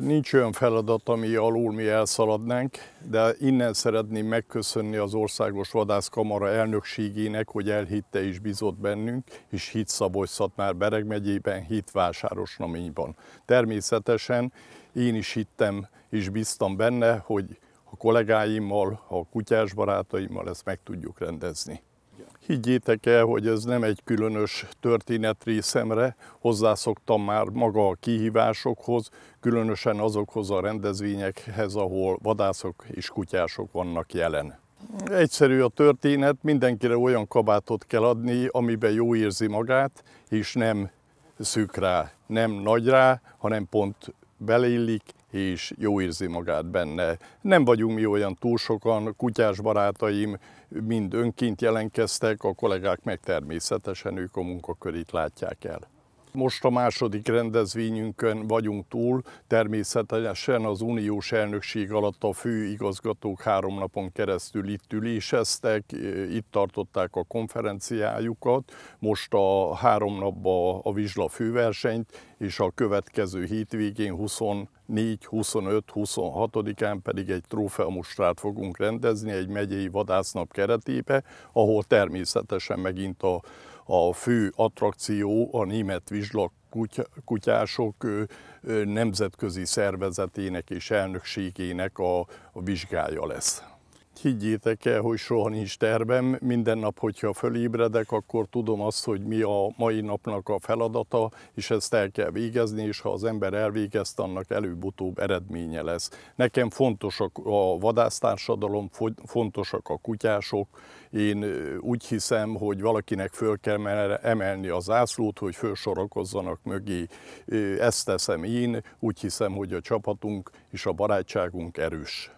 Nincs olyan feladat, ami alul mi elszaladnánk, de innen szeretném megköszönni az Országos Vadászkamara elnökségének, hogy elhitte és bizott bennünk, és hit szabolcs már Bereg megyében, hit vásárosnaményban. Természetesen én is hittem és bíztam benne, hogy a kollégáimmal, a kutyás barátaimmal ezt meg tudjuk rendezni. Higgyétek el, hogy ez nem egy különös történet részemre, hozzászoktam már maga a kihívásokhoz, különösen azokhoz a rendezvényekhez, ahol vadászok és kutyások vannak jelen. Egyszerű a történet, mindenkire olyan kabátot kell adni, amiben jó érzi magát, és nem szűk rá, nem nagy rá, hanem pont beleillik, és jó érzi magát benne. Nem vagyunk mi olyan túl sokan, kutyás barátaim mind önként jelenkeztek, a kollégák meg természetesen ők a munkakörét látják el. Most a második rendezvényünkön vagyunk túl, természetesen az uniós elnökség alatt a fő igazgatók három napon keresztül itt üléseztek, e, itt tartották a konferenciájukat, most a három napban a Vizsla főversenyt, és a következő hétvégén 24, 25, 26-án pedig egy trófeamustrát fogunk rendezni egy megyei vadásznap keretébe, ahol természetesen megint a a fő attrakció a német vizslak kutyások nemzetközi szervezetének és elnökségének a, vizsgája lesz. Higgyétek el, hogy soha nincs tervem. Minden nap, hogyha fölébredek, akkor tudom azt, hogy mi a mai napnak a feladata, és ezt el kell végezni, és ha az ember elvégezte, annak előbb-utóbb eredménye lesz. Nekem fontosak a vadásztársadalom, fontosak a kutyások. Én úgy hiszem, hogy valakinek föl kell emelni az zászlót, hogy fölsorakozzanak mögé. Ezt teszem én, úgy hiszem, hogy a csapatunk és a barátságunk erős.